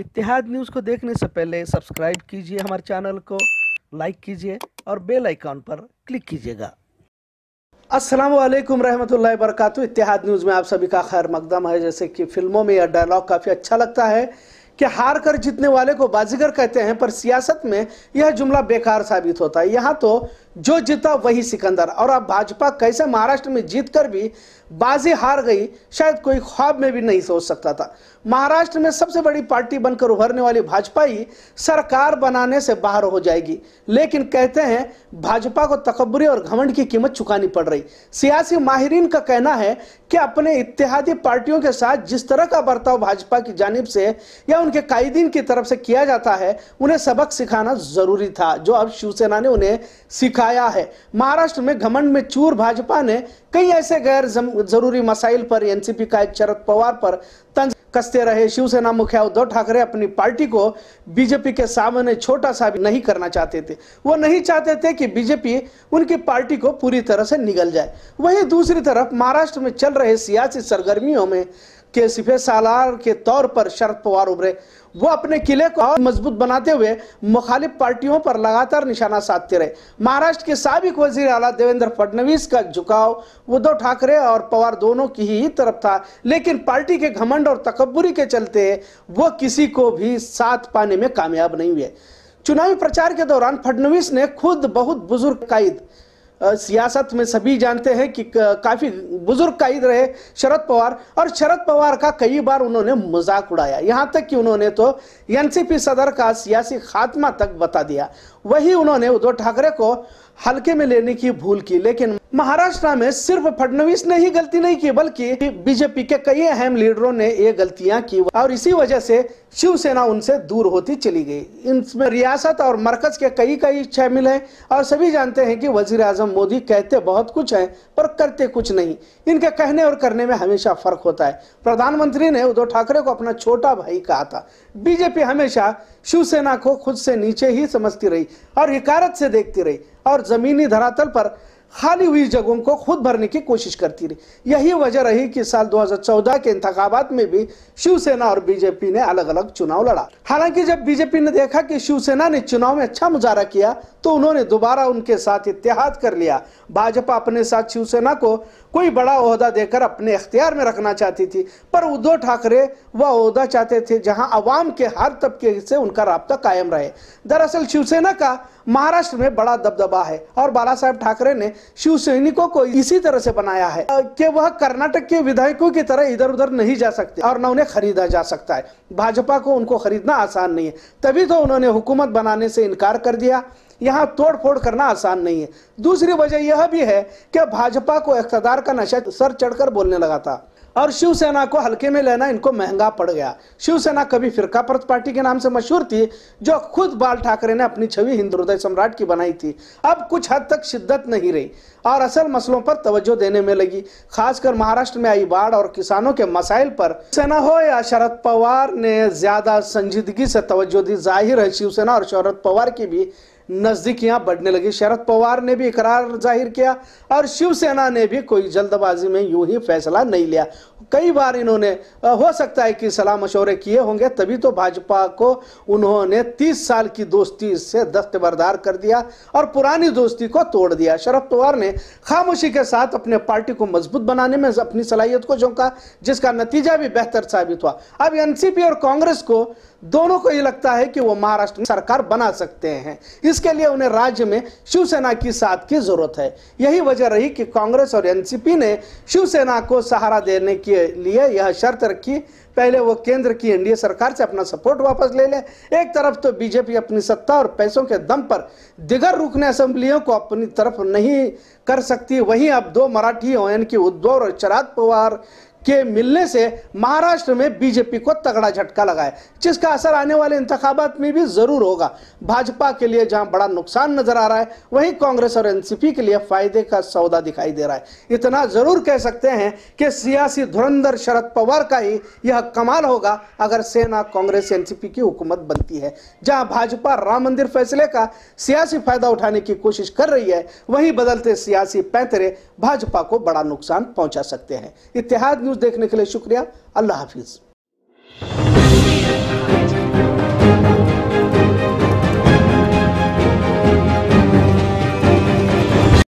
इतिहाद news को देखने से पहले सब्सक्राइब कीजिए हमारे चैनल को लाइक कीजिए और बेल आइकॉन पर क्लिक कीजिएगा अस्सलाम वालेकुम रहमतुल्लाहि वरकत इतिहाद न्यूज़ में आप सभी का खैर मकदम है जैसे कि फिल्मों में यह डायलॉग काफ़ी अच्छा लगता है कि हार कर जीतने वाले को बाजीगर कहते हैं पर सियासत में यह जुमला बेकार साबित होता है यहाँ तो जो जीता वही सिकंदर और अब भाजपा कैसे महाराष्ट्र में जीत कर भी बाजी हार गई शायद कोई ख्वाब में भी नहीं सोच सकता था महाराष्ट्र में सबसे बड़ी पार्टी बनकर उभरने वाली भाजपा ही सरकार बनाने से बाहर हो जाएगी लेकिन कहते हैं भाजपा को तकबरी और घमंड की कीमत चुकानी पड़ रही सियासी माहरीन का कहना है कि अपने इतिहादी पार्टियों के साथ जिस तरह का बर्ताव भाजपा की जानब से या उनके कायदीन की तरफ से किया जाता है उन्हें सबक सिखाना जरूरी था जो अब शिवसेना ने उन्हें सिखाया है महाराष्ट्र में घमंड में चूर भाजपा ने कई ऐसे गैर जरूरी मसाइल पर एनसीपी एक शरद पवार पर तंज कसते रहे शिवसेना मुखिया उद्धव ठाकरे अपनी पार्टी को बीजेपी के सामने छोटा सा भी नहीं करना चाहते थे वो नहीं चाहते थे कि बीजेपी उनकी पार्टी को पूरी तरह से निगल जाए वहीं दूसरी तरफ महाराष्ट्र में चल रहे सियासी सरगर्मियों में के सिफे सालार के तौर पर शरद पवार उभरे वो अपने किले को और मजबूत बनाते हुए मुखालिफ पार्टियों पर लगातार निशाना साधते रहे महाराष्ट्र के सबक वजीर आला देवेंद्र फडणवीस का झुकाव उद्धव ठाकरे और पवार दोनों की ही तरफ था लेकिन पार्टी के घमंड और तकबरी के चलते वो किसी को भी साथ पाने में कामयाब नहीं हुए चुनावी प्रचार के दौरान फडणवीस ने खुद बहुत बुजुर्ग कैद सियासत में सभी जानते हैं कि काफ़ी बुजुर्ग कैद रहे शरद पवार और शरद पवार का कई बार उन्होंने मजाक उड़ाया यहां तक कि उन्होंने तो एनसीपी सदर का सियासी खात्मा तक बता दिया वही उन्होंने उद्धव ठाकरे को हल्के में लेने की भूल की लेकिन महाराष्ट्र में सिर्फ फडणवीस ने ही गलती नहीं की बल्कि बीजेपी के कई अहम लीडरों ने ये गलतियां की और इसी वजह से शिवसेना उनसे दूर होती चली गई इनमें रियासत और मरकज के कई कई शामिल हैं और सभी जानते हैं कि वजीर आजम मोदी कहते बहुत कुछ हैं पर करते कुछ नहीं इनके कहने और करने में हमेशा फर्क होता है प्रधानमंत्री ने उद्धव ठाकरे को अपना छोटा भाई कहा था बीजेपी हमेशा शिवसेना को खुद से नीचे ही समझती रही और हिकारत से देखती रही और जमीनी धरातल पर खाली हुई जगहों को खुद भरने की कोशिश करती रही यही वजह रही कि साल 2014 के इंतबात में भी शिवसेना और बीजेपी ने अलग अलग चुनाव लड़ा हालांकि जब बीजेपी ने देखा कि शिवसेना ने चुनाव में अच्छा मुजहरा किया तो उन्होंने दोबारा उनके साथ इतिहाद कर लिया भाजपा अपने साथ शिवसेना को कोई बड़ा अहदा देकर अपने अख्तियार में रखना चाहती थी पर उद्धव ठाकरे वह अहदा चाहते थे जहां अवाम के हर तबके से उनका रबता कायम रहे दरअसल शिवसेना का महाराष्ट्र में बड़ा दबदबा है और बाला साहेब ठाकरे ने शिव सैनिकों को इसी तरह से बनाया है कि वह कर्नाटक के विधायकों की तरह इधर उधर नहीं जा सकते और न उन्हें खरीदा जा सकता है भाजपा को उनको खरीदना आसान नहीं है तभी तो उन्होंने हुकूमत बनाने से इनकार कर दिया यहाँ तोड़ फोड़ करना आसान नहीं है दूसरी वजह यह भी है कि भाजपा को इकतदार का नशा सर चढ़कर बोलने लगा था और शिवसेना को हल्के में लेना इनको महंगा पड़ गया शिवसेना कभी फिरका पार्टी के नाम से मशहूर थी जो खुद बाल ठाकरे ने अपनी छवि हिंदुदय सम्राट की बनाई थी अब कुछ हद तक शिद्दत नहीं रही और असल मसलों पर तवज्जो देने में लगी खासकर महाराष्ट्र में आई बाढ़ और किसानों के मसाइल पर सेना हो या शरद पवार ने ज्यादा संजीदगी से तवज्जो दी जाहिर है शिवसेना और शरद पवार की भी नज़दीकियां बढ़ने लगी शरद पवार ने भी इकरार जाहिर किया और शिवसेना ने भी कोई जल्दबाजी में यूं ही फैसला नहीं लिया कई बार इन्होंने हो सकता है कि सलाह मशवरे किए होंगे तभी तो भाजपा को उन्होंने 30 साल की दोस्ती से दस्तबरदार कर दिया और पुरानी दोस्ती को तोड़ दिया शरद पवार ने खामोशी के साथ अपने पार्टी को मजबूत बनाने में अपनी सलाहियत को झोंका जिसका नतीजा भी बेहतर साबित हुआ अब एनसीपी और कांग्रेस को दोनों को ये लगता है कि वो महाराष्ट्र में सरकार बना सकते हैं इसके लिए उन्हें राज्य में शिवसेना की साथ की जरूरत है यही वजह रही कि कांग्रेस और एनसीपी ने शिवसेना को सहारा देने की के लिए यह शर्त रखी पहले वो केंद्र की एनडीए सरकार से अपना सपोर्ट वापस ले ले एक तरफ तो बीजेपी अपनी सत्ता और पैसों के दम पर दिगर रुकने असेंबलियों को अपनी तरफ नहीं कर सकती वहीं अब दो मराठी ओएन की उद्धव और शरद पवार के मिलने से महाराष्ट्र में बीजेपी को तगड़ा झटका लगा है जिसका असर आने वाले इंतबात में भी जरूर होगा भाजपा के लिए जहां बड़ा नुकसान नजर आ रहा है वहीं कांग्रेस और एनसीपी के लिए फायदे का सौदा दिखाई दे रहा है इतना जरूर कह सकते हैं कि सियासी धुरंधर शरद पवार का ही यह कमाल होगा अगर सेना कांग्रेस एनसीपी की हुकूमत बनती है जहां भाजपा राम मंदिर फैसले का सियासी फायदा उठाने की कोशिश कर रही है वहीं बदलते सियासी पैंतरे भाजपा को बड़ा नुकसान पहुंचा सकते हैं इतिहाद न्यूज़ देखने के लिए शुक्रिया अल्लाह हाफिज़